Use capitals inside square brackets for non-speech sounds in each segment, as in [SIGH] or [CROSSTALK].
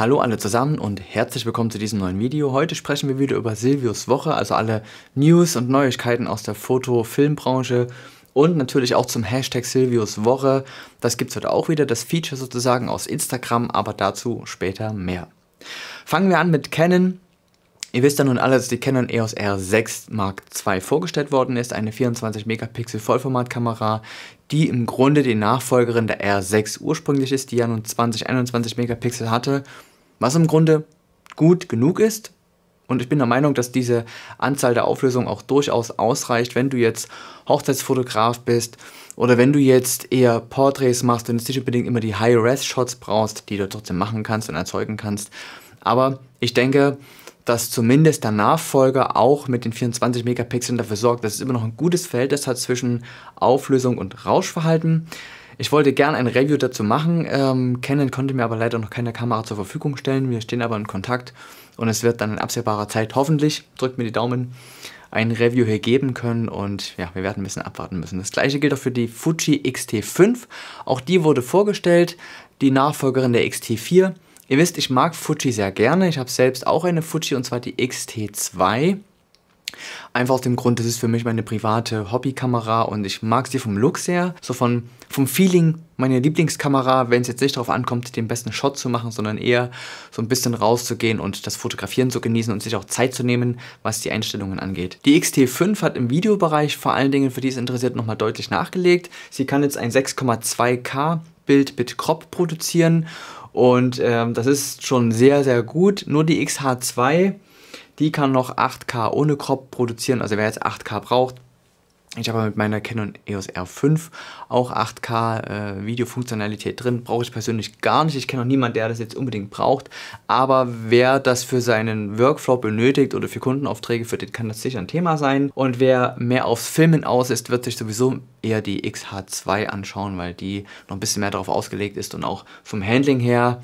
Hallo alle zusammen und herzlich willkommen zu diesem neuen Video. Heute sprechen wir wieder über Silvius Woche, also alle News und Neuigkeiten aus der Foto-Filmbranche und natürlich auch zum Hashtag Silvius Woche. Das gibt es heute auch wieder, das Feature sozusagen aus Instagram, aber dazu später mehr. Fangen wir an mit Canon. Ihr wisst ja nun alle, dass die Canon EOS R6 Mark II vorgestellt worden ist, eine 24 Megapixel Vollformatkamera, die im Grunde die Nachfolgerin der R6 ursprünglich ist, die ja nun 20 21 Megapixel hatte was im Grunde gut genug ist. Und ich bin der Meinung, dass diese Anzahl der Auflösungen auch durchaus ausreicht, wenn du jetzt Hochzeitsfotograf bist oder wenn du jetzt eher Porträts machst und nicht unbedingt immer die High-Res-Shots brauchst, die du trotzdem machen kannst und erzeugen kannst. Aber ich denke, dass zumindest der Nachfolger auch mit den 24 Megapixeln dafür sorgt, dass es immer noch ein gutes Verhältnis hat zwischen Auflösung und Rauschverhalten. Ich wollte gern ein Review dazu machen. Ähm, Canon konnte mir aber leider noch keine Kamera zur Verfügung stellen. Wir stehen aber in Kontakt und es wird dann in absehbarer Zeit hoffentlich, drückt mir die Daumen, ein Review hier geben können und ja, wir werden ein bisschen abwarten müssen. Das gleiche gilt auch für die Fuji XT5. Auch die wurde vorgestellt, die Nachfolgerin der XT4. Ihr wisst, ich mag Fuji sehr gerne. Ich habe selbst auch eine Fuji und zwar die XT2. Einfach aus dem Grund, das ist für mich meine private Hobbykamera und ich mag sie vom Look sehr, so von, vom Feeling meine Lieblingskamera, wenn es jetzt nicht darauf ankommt, den besten Shot zu machen, sondern eher so ein bisschen rauszugehen und das Fotografieren zu genießen und sich auch Zeit zu nehmen, was die Einstellungen angeht. Die X-T5 hat im Videobereich vor allen Dingen für die es interessiert nochmal deutlich nachgelegt. Sie kann jetzt ein 6,2K Bild mit Crop produzieren und ähm, das ist schon sehr, sehr gut. Nur die x h 2 die kann noch 8K ohne Crop produzieren, also wer jetzt 8K braucht. Ich habe mit meiner Canon EOS R5 auch 8K äh, Videofunktionalität drin. Brauche ich persönlich gar nicht. Ich kenne auch niemanden, der das jetzt unbedingt braucht. Aber wer das für seinen Workflow benötigt oder für Kundenaufträge, für den kann das sicher ein Thema sein. Und wer mehr aufs Filmen aus ist, wird sich sowieso eher die XH2 anschauen, weil die noch ein bisschen mehr darauf ausgelegt ist und auch vom Handling her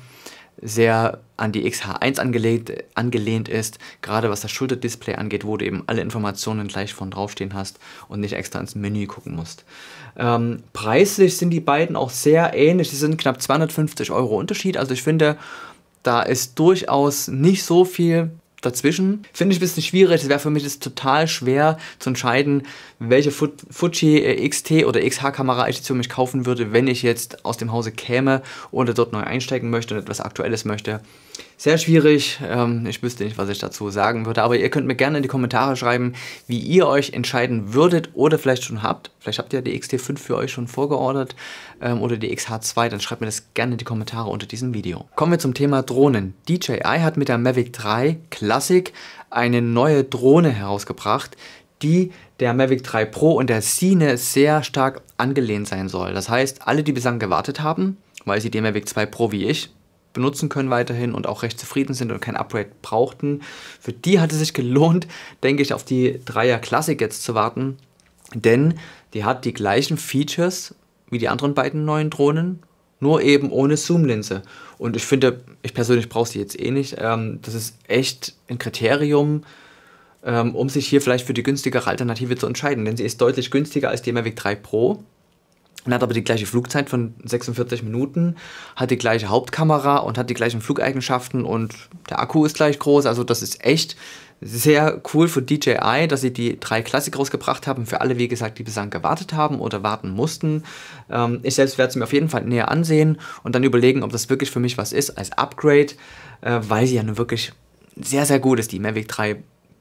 sehr an die XH1 angelehnt, angelehnt ist. Gerade was das Schulterdisplay angeht, wo du eben alle Informationen gleich von draufstehen hast und nicht extra ins Menü gucken musst. Ähm, preislich sind die beiden auch sehr ähnlich. Sie sind knapp 250 Euro Unterschied. Also ich finde, da ist durchaus nicht so viel dazwischen. Finde ich ein bisschen schwierig. Es wäre für mich das total schwer zu entscheiden, welche Fuji äh, XT oder XH-Kamera ich jetzt für mich kaufen würde, wenn ich jetzt aus dem Hause käme oder dort neu einsteigen möchte und etwas Aktuelles möchte. Sehr schwierig. Ähm, ich wüsste nicht, was ich dazu sagen würde. Aber ihr könnt mir gerne in die Kommentare schreiben, wie ihr euch entscheiden würdet oder vielleicht schon habt. Vielleicht habt ihr die XT5 für euch schon vorgeordert ähm, oder die XH2. Dann schreibt mir das gerne in die Kommentare unter diesem Video. Kommen wir zum Thema Drohnen. DJI hat mit der Mavic 3 Classic eine neue Drohne herausgebracht, die der Mavic 3 Pro und der Cine sehr stark angelehnt sein soll. Das heißt, alle, die bislang gewartet haben, weil sie die Mavic 2 Pro wie ich benutzen können weiterhin und auch recht zufrieden sind und kein Upgrade brauchten. Für die hat es sich gelohnt, [LAUGHS] denke ich, auf die 3er Classic jetzt zu warten, denn die hat die gleichen Features wie die anderen beiden neuen Drohnen, nur eben ohne Zoom-Linse. Und ich finde, ich persönlich brauche sie jetzt eh nicht. Ähm, das ist echt ein Kriterium, ähm, um sich hier vielleicht für die günstigere Alternative zu entscheiden, denn sie ist deutlich günstiger als die Mavic 3 Pro und hat aber die gleiche Flugzeit von 46 Minuten, hat die gleiche Hauptkamera und hat die gleichen Flugeigenschaften und der Akku ist gleich groß. Also das ist echt sehr cool für DJI, dass sie die drei Klassik rausgebracht haben. Für alle, wie gesagt, die bislang gewartet haben oder warten mussten. Ähm, ich selbst werde es mir auf jeden Fall näher ansehen und dann überlegen, ob das wirklich für mich was ist als Upgrade, äh, weil sie ja nun wirklich sehr, sehr gut ist, die Mavic 3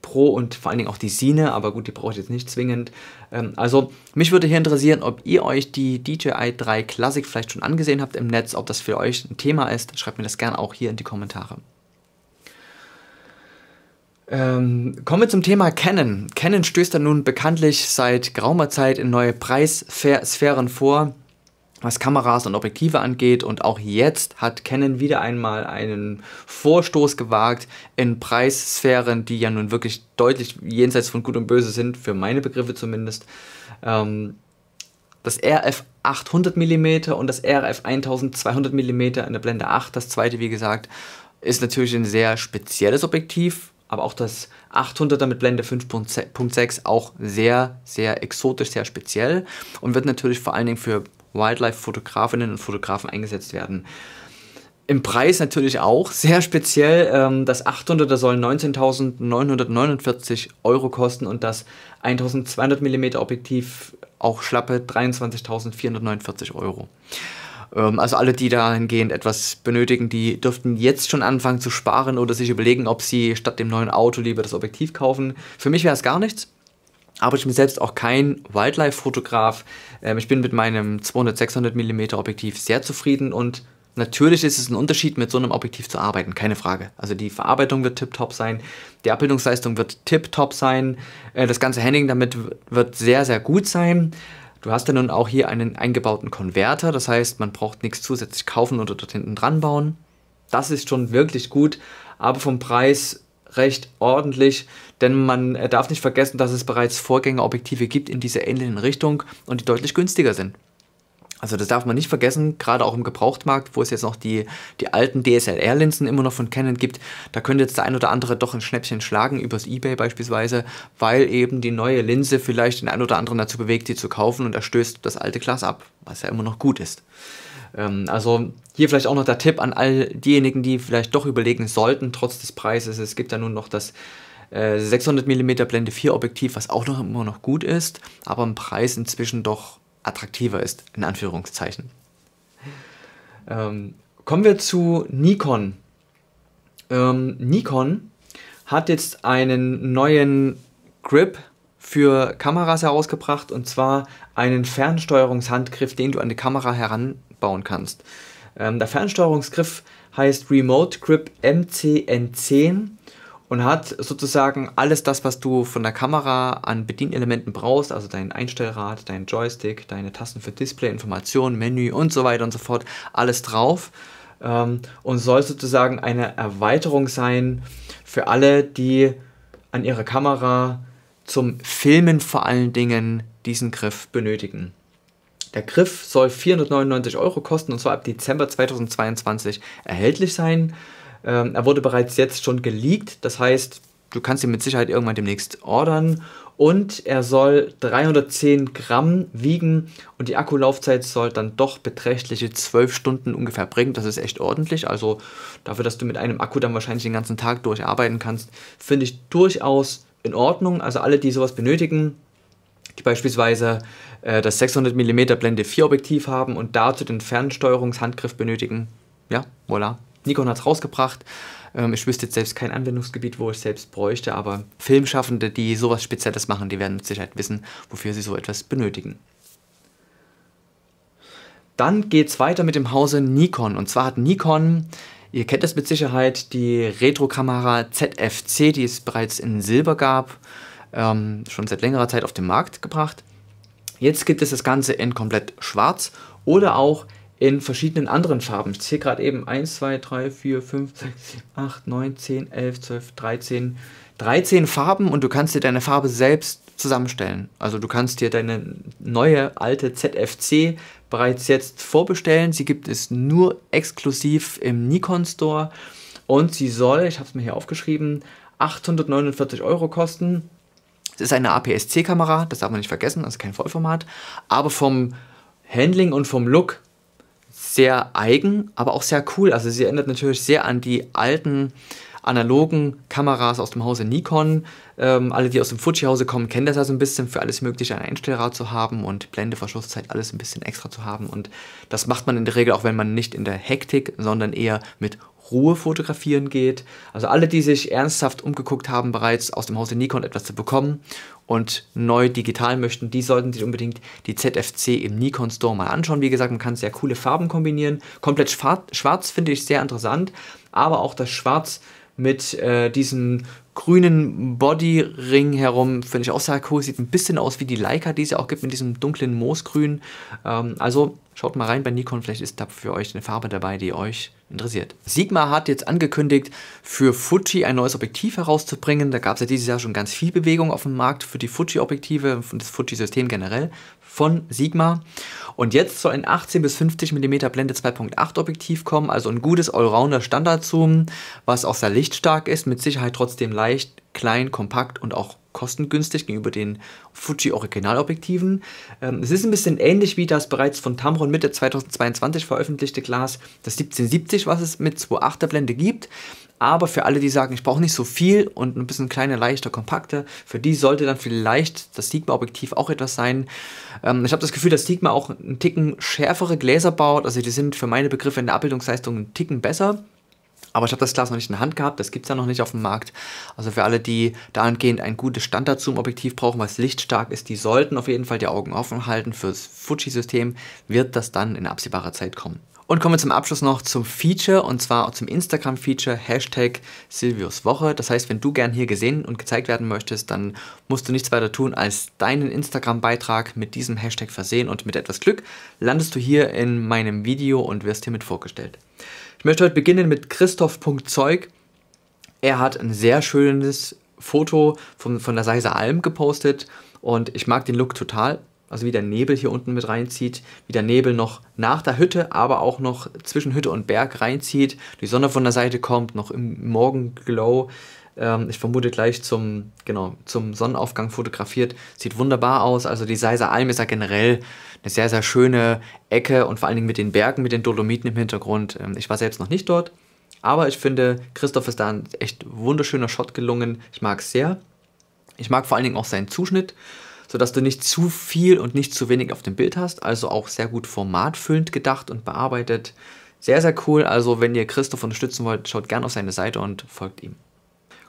Pro und vor allen Dingen auch die Sine, aber gut, die brauche ich jetzt nicht zwingend. Ähm, also mich würde hier interessieren, ob ihr euch die DJI 3 Classic vielleicht schon angesehen habt im Netz, ob das für euch ein Thema ist. Schreibt mir das gerne auch hier in die Kommentare. Ähm, kommen wir zum Thema Canon. Canon stößt dann nun bekanntlich seit geraumer Zeit in neue Preissphären vor was Kameras und Objektive angeht. Und auch jetzt hat Canon wieder einmal einen Vorstoß gewagt in Preissphären, die ja nun wirklich deutlich jenseits von Gut und Böse sind, für meine Begriffe zumindest. Ähm, das RF 800 mm und das RF 1200 mm in der Blende 8, das zweite wie gesagt, ist natürlich ein sehr spezielles Objektiv, aber auch das 800er mit Blende 5.6 auch sehr, sehr exotisch, sehr speziell und wird natürlich vor allen Dingen für Wildlife-Fotografinnen und Fotografen eingesetzt werden. Im Preis natürlich auch sehr speziell. Ähm, das 800er soll 19.949 Euro kosten und das 1200 mm Objektiv auch schlappe 23.449 Euro. Ähm, also alle, die dahingehend etwas benötigen, die dürften jetzt schon anfangen zu sparen oder sich überlegen, ob sie statt dem neuen Auto lieber das Objektiv kaufen. Für mich wäre es gar nichts aber ich bin selbst auch kein Wildlife-Fotograf. Ähm, ich bin mit meinem 200-600 mm Objektiv sehr zufrieden und Natürlich ist es ein Unterschied, mit so einem Objektiv zu arbeiten, keine Frage. Also die Verarbeitung wird tiptop sein, die Abbildungsleistung wird tiptop sein, äh, das ganze Handling damit wird sehr, sehr gut sein. Du hast ja nun auch hier einen eingebauten Konverter, das heißt, man braucht nichts zusätzlich kaufen oder dort hinten dran bauen. Das ist schon wirklich gut, aber vom Preis recht ordentlich, denn man äh, darf nicht vergessen, dass es bereits Vorgängerobjektive gibt in dieser ähnlichen Richtung und die deutlich günstiger sind. Also das darf man nicht vergessen, gerade auch im Gebrauchtmarkt, wo es jetzt noch die, die alten DSLR-Linsen immer noch von Canon gibt, da könnte jetzt der ein oder andere doch ein Schnäppchen schlagen, übers Ebay beispielsweise, weil eben die neue Linse vielleicht den ein oder anderen dazu bewegt, die zu kaufen und er stößt das alte Glas ab, was ja immer noch gut ist. Ähm, also hier vielleicht auch noch der Tipp an all diejenigen, die vielleicht doch überlegen sollten, trotz des Preises, es gibt ja nun noch das 600 äh, mm Blende 4 Objektiv, was auch noch immer noch gut ist, aber im Preis inzwischen doch attraktiver ist, in Anführungszeichen. Ähm, kommen wir zu Nikon. Ähm, Nikon hat jetzt einen neuen Grip für Kameras herausgebracht und zwar einen Fernsteuerungshandgriff, den du an die Kamera heranbauen kannst. Ähm, der Fernsteuerungsgriff heißt Remote Grip MCN10 und hat sozusagen alles das, was du von der Kamera an Bedienelementen brauchst, also dein Einstellrad, dein Joystick, deine Tasten für Display, Informationen, Menü und so weiter und so fort, alles drauf ähm, und soll sozusagen eine Erweiterung sein für alle, die an ihrer Kamera zum Filmen vor allen Dingen diesen Griff benötigen. Der Griff soll 499 Euro kosten und zwar ab Dezember 2022 erhältlich sein. Ähm, er wurde bereits jetzt schon geleakt, das heißt, du kannst ihn mit Sicherheit irgendwann demnächst ordern. Und er soll 310 Gramm wiegen und die Akkulaufzeit soll dann doch beträchtliche 12 Stunden ungefähr bringen. Das ist echt ordentlich. Also dafür, dass du mit einem Akku dann wahrscheinlich den ganzen Tag durcharbeiten kannst, finde ich durchaus in Ordnung. Also alle, die sowas benötigen, die beispielsweise äh, das 600 mm Blende 4 Objektiv haben und dazu den Fernsteuerungshandgriff benötigen, ja, voilà, Nikon hat es rausgebracht. Ähm, ich wüsste jetzt selbst kein Anwendungsgebiet, wo ich selbst bräuchte, aber Filmschaffende, die sowas Spezielles machen, die werden mit Sicherheit wissen, wofür sie so etwas benötigen. Dann geht es weiter mit dem Hause Nikon. Und zwar hat Nikon, ihr kennt das mit Sicherheit, die Retro-Kamera ZFC, die es bereits in Silber gab, ähm, schon seit längerer Zeit auf den Markt gebracht. Jetzt gibt es das Ganze in komplett schwarz oder auch in verschiedenen anderen Farben. Ich zähle gerade eben 1, 2, 3, 4, 5, 6, 7, 8, 9, 10, 11, 12, 13. 13 Farben und du kannst dir deine Farbe selbst zusammenstellen. Also du kannst dir deine neue alte ZFC bereits jetzt vorbestellen. Sie gibt es nur exklusiv im Nikon Store und sie soll, ich habe es mir hier aufgeschrieben, 849 Euro kosten. Es ist eine APS-C-Kamera, das darf man nicht vergessen, also kein Vollformat, aber vom Handling und vom Look sehr eigen, aber auch sehr cool. Also sie erinnert natürlich sehr an die alten analogen Kameras aus dem Hause Nikon. Ähm, alle, die aus dem Fuji-Hause kommen, kennen das ja so ein bisschen, für alles Mögliche ein Einstellrad zu haben und Blendeverschlusszeit alles ein bisschen extra zu haben. Und das macht man in der Regel auch, wenn man nicht in der Hektik, sondern eher mit Ruhe fotografieren geht. Also alle, die sich ernsthaft umgeguckt haben, bereits aus dem Hause Nikon etwas zu bekommen und neu digital möchten, die sollten sich unbedingt die ZFC im Nikon Store mal anschauen. Wie gesagt, man kann sehr coole Farben kombinieren. Komplett schwarz finde ich sehr interessant, aber auch das Schwarz mit äh, diesem grünen Bodyring herum. Finde ich auch sehr cool. Sieht ein bisschen aus wie die Leica, die es ja auch gibt, mit diesem dunklen Moosgrün. Ähm, also schaut mal rein bei Nikon, vielleicht ist da für euch eine Farbe dabei, die euch interessiert. Sigma hat jetzt angekündigt, für Fuji ein neues Objektiv herauszubringen. Da gab es ja dieses Jahr schon ganz viel Bewegung auf dem Markt für die Fuji-Objektive und das Fuji-System generell von Sigma. Und jetzt soll ein 18 bis 50 mm Blende 2.8 Objektiv kommen, also ein gutes Allrounder Standardzoom, was auch sehr lichtstark ist, mit Sicherheit trotzdem leicht, klein, kompakt und auch kostengünstig gegenüber den Fuji Originalobjektiven. Ähm, es ist ein bisschen ähnlich wie das bereits von Tamron Mitte 2022 veröffentlichte Glas, das 1770, was es mit 2.8er Blende gibt. Aber für alle, die sagen, ich brauche nicht so viel und ein bisschen kleiner, leichter, kompakter, für die sollte dann vielleicht das Sigma-Objektiv auch etwas sein. Ähm, ich habe das Gefühl, dass Sigma auch einen Ticken schärfere Gläser baut. Also die sind für meine Begriffe in der Abbildungsleistung einen Ticken besser. Aber ich habe das Glas noch nicht in der Hand gehabt, das gibt es ja noch nicht auf dem Markt. Also für alle, die dahingehend ein gutes Standardzoom-Objektiv brauchen, was lichtstark ist, die sollten auf jeden Fall die Augen offen halten. Fürs Fuji-System wird das dann in absehbarer Zeit kommen. Und kommen wir zum Abschluss noch zum Feature und zwar zum Instagram-Feature Hashtag Silvius Woche. Das heißt, wenn du gern hier gesehen und gezeigt werden möchtest, dann musst du nichts weiter tun, als deinen Instagram-Beitrag mit diesem Hashtag versehen und mit etwas Glück landest du hier in meinem Video und wirst hiermit vorgestellt möchte heute beginnen mit Christoph.Zeug. Er hat ein sehr schönes Foto von, von der Seiser Alm gepostet und ich mag den Look total. Also wie der Nebel hier unten mit reinzieht, wie der Nebel noch nach der Hütte, aber auch noch zwischen Hütte und Berg reinzieht, die Sonne von der Seite kommt, noch im Morgenglow. Ähm, ich vermute gleich zum, genau, zum Sonnenaufgang fotografiert. Sieht wunderbar aus. Also die Seiser Alm ist ja generell eine sehr, sehr schöne Ecke und vor allen Dingen mit den Bergen, mit den Dolomiten im Hintergrund. Ähm, ich war selbst noch nicht dort, aber ich finde, Christoph ist da ein echt wunderschöner Shot gelungen. Ich mag es sehr. Ich mag vor allen Dingen auch seinen Zuschnitt, sodass du nicht zu viel und nicht zu wenig auf dem Bild hast. Also auch sehr gut formatfüllend gedacht und bearbeitet. Sehr, sehr cool. Also, wenn ihr Christoph unterstützen wollt, schaut gerne auf seine Seite und folgt ihm.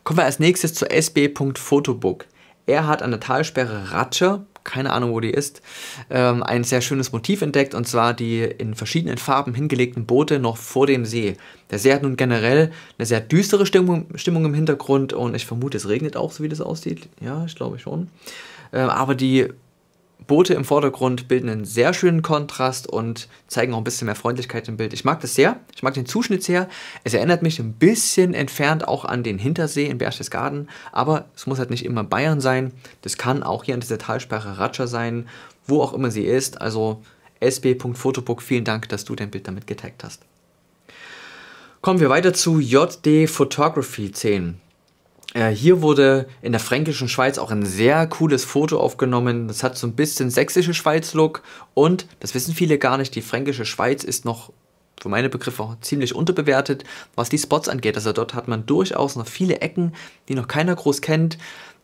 Kommen wir als nächstes zu sb.photobook. Er hat an der Talsperre Ratscher, keine Ahnung wo die ist, ähm, ein sehr schönes Motiv entdeckt und zwar die in verschiedenen Farben hingelegten Boote noch vor dem See. Der See hat nun generell eine sehr düstere Stimmung, Stimmung im Hintergrund und ich vermute es regnet auch, so wie das aussieht. Ja, ich glaube schon. Ähm, aber die Boote im Vordergrund bilden einen sehr schönen Kontrast und zeigen auch ein bisschen mehr Freundlichkeit im Bild. Ich mag das sehr. Ich mag den Zuschnitt sehr. Es erinnert mich ein bisschen entfernt auch an den Hintersee in Berchtesgaden. Aber es muss halt nicht immer Bayern sein. Das kann auch hier an dieser Talsperre Ratscher sein, wo auch immer sie ist. Also sb.photobook, vielen Dank, dass du dein Bild damit getaggt hast. Kommen wir weiter zu JD Photography 10. Äh, hier wurde in der fränkischen Schweiz auch ein sehr cooles Foto aufgenommen. Das hat so ein bisschen sächsische Schweiz-Look und das wissen viele gar nicht. Die fränkische Schweiz ist noch für meine Begriffe ziemlich unterbewertet, was die Spots angeht. Also dort hat man durchaus noch viele Ecken, die noch keiner groß kennt,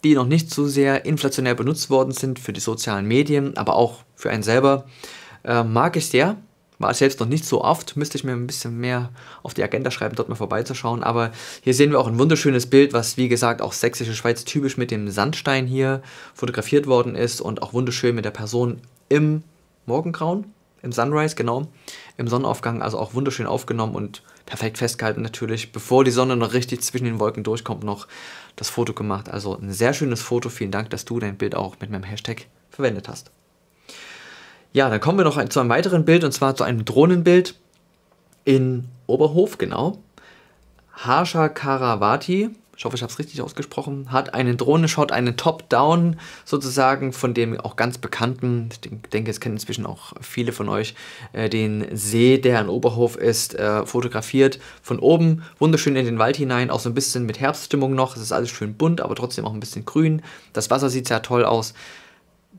die noch nicht so sehr inflationär benutzt worden sind für die sozialen Medien, aber auch für einen selber. Äh, mag ich sehr. War ich selbst noch nicht so oft, müsste ich mir ein bisschen mehr auf die Agenda schreiben, dort mal vorbeizuschauen. Aber hier sehen wir auch ein wunderschönes Bild, was wie gesagt auch Sächsische Schweiz typisch mit dem Sandstein hier fotografiert worden ist und auch wunderschön mit der Person im Morgengrauen, im Sunrise, genau, im Sonnenaufgang, also auch wunderschön aufgenommen und perfekt festgehalten natürlich, bevor die Sonne noch richtig zwischen den Wolken durchkommt, noch das Foto gemacht. Also ein sehr schönes Foto. Vielen Dank, dass du dein Bild auch mit meinem Hashtag verwendet hast. Ja, dann kommen wir noch zu einem weiteren Bild und zwar zu einem Drohnenbild in Oberhof, genau. Harsha Karavati, ich hoffe, ich habe es richtig ausgesprochen, hat eine Drohne, schaut einen Top-Down sozusagen von dem auch ganz bekannten, ich denke, es kennen inzwischen auch viele von euch, äh, den See, der in Oberhof ist, äh, fotografiert von oben, wunderschön in den Wald hinein, auch so ein bisschen mit Herbststimmung noch, es ist alles schön bunt, aber trotzdem auch ein bisschen grün, das Wasser sieht sehr toll aus,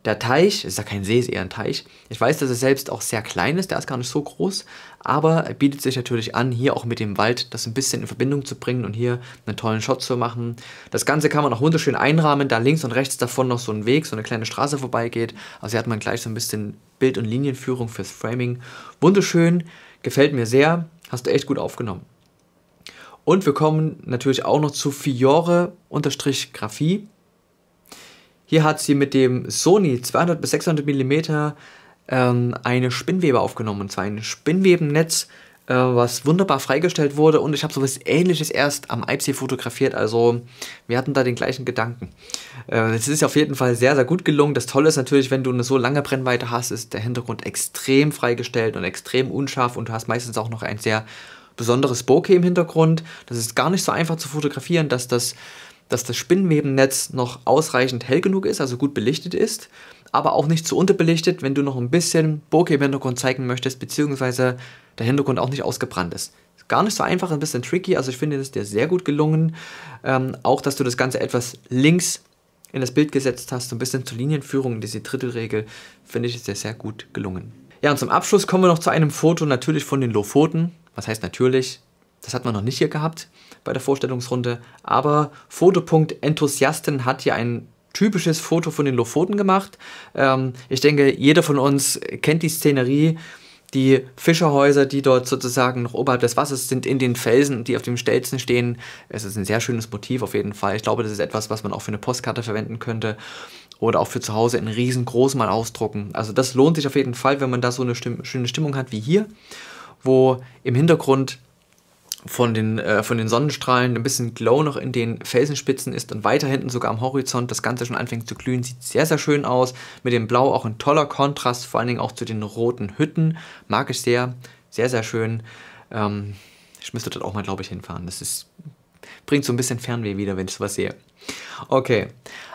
der Teich, es ist ja kein See, es ist eher ein Teich. Ich weiß, dass er selbst auch sehr klein ist, der ist gar nicht so groß, aber er bietet sich natürlich an, hier auch mit dem Wald das ein bisschen in Verbindung zu bringen und hier einen tollen Shot zu machen. Das Ganze kann man auch wunderschön einrahmen, da links und rechts davon noch so ein Weg, so eine kleine Straße vorbeigeht. Also hier hat man gleich so ein bisschen Bild- und Linienführung fürs Framing. Wunderschön, gefällt mir sehr, hast du echt gut aufgenommen. Und wir kommen natürlich auch noch zu Fiore-Graphie. Hier hat sie mit dem Sony 200 bis 600 mm ähm, eine Spinnwebe aufgenommen. Und zwar ein Spinnwebennetz, äh, was wunderbar freigestellt wurde. Und ich habe sowas ähnliches erst am IPC fotografiert. Also wir hatten da den gleichen Gedanken. Äh, es ist auf jeden Fall sehr, sehr gut gelungen. Das Tolle ist natürlich, wenn du eine so lange Brennweite hast, ist der Hintergrund extrem freigestellt und extrem unscharf. Und du hast meistens auch noch ein sehr besonderes Bokeh im Hintergrund. Das ist gar nicht so einfach zu fotografieren, dass das dass das Spinnwebennetz noch ausreichend hell genug ist, also gut belichtet ist, aber auch nicht zu unterbelichtet, wenn du noch ein bisschen Bokeh im Hintergrund zeigen möchtest, beziehungsweise der Hintergrund auch nicht ausgebrannt ist. Gar nicht so einfach, ein bisschen tricky, also ich finde es dir sehr gut gelungen. Ähm, auch, dass du das Ganze etwas links in das Bild gesetzt hast, so ein bisschen zur Linienführung, diese Drittelregel, finde ich es dir sehr gut gelungen. Ja, und zum Abschluss kommen wir noch zu einem Foto natürlich von den Lofoten. Was heißt natürlich? Das hat man noch nicht hier gehabt bei der Vorstellungsrunde. Aber Fotopunkt Enthusiasten hat hier ein typisches Foto von den Lofoten gemacht. Ähm, ich denke, jeder von uns kennt die Szenerie. Die Fischerhäuser, die dort sozusagen noch oberhalb des Wassers sind, in den Felsen, die auf dem Stelzen stehen. Es ist ein sehr schönes Motiv auf jeden Fall. Ich glaube, das ist etwas, was man auch für eine Postkarte verwenden könnte oder auch für zu Hause in riesengroß mal ausdrucken. Also das lohnt sich auf jeden Fall, wenn man da so eine Stimm schöne Stimmung hat wie hier, wo im Hintergrund von den, äh, von den Sonnenstrahlen ein bisschen Glow noch in den Felsenspitzen ist und weiter hinten sogar am Horizont das Ganze schon anfängt zu glühen, sieht sehr, sehr schön aus. Mit dem Blau auch ein toller Kontrast, vor allen Dingen auch zu den roten Hütten. Mag ich sehr, sehr, sehr schön. Ähm, ich müsste dort auch mal, glaube ich, hinfahren. Das ist Bringt so ein bisschen Fernweh wieder, wenn ich sowas sehe. Okay,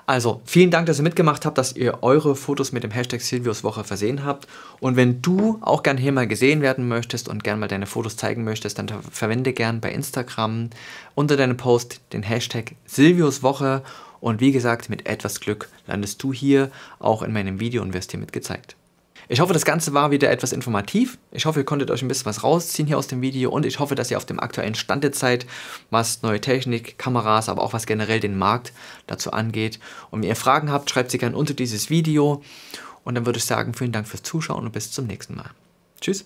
also vielen Dank, dass ihr mitgemacht habt, dass ihr eure Fotos mit dem Hashtag Silviuswoche versehen habt. Und wenn du auch gern hier mal gesehen werden möchtest und gern mal deine Fotos zeigen möchtest, dann verwende gern bei Instagram unter deinem Post den Hashtag Silviuswoche. Und wie gesagt, mit etwas Glück landest du hier auch in meinem Video und wirst hier mitgezeigt. Ich hoffe, das Ganze war wieder etwas informativ. Ich hoffe, ihr konntet euch ein bisschen was rausziehen hier aus dem Video und ich hoffe, dass ihr auf dem aktuellen Stand der Zeit, was neue Technik, Kameras, aber auch was generell den Markt dazu angeht. Und wenn ihr Fragen habt, schreibt sie gerne unter dieses Video. Und dann würde ich sagen, vielen Dank fürs Zuschauen und bis zum nächsten Mal. Tschüss.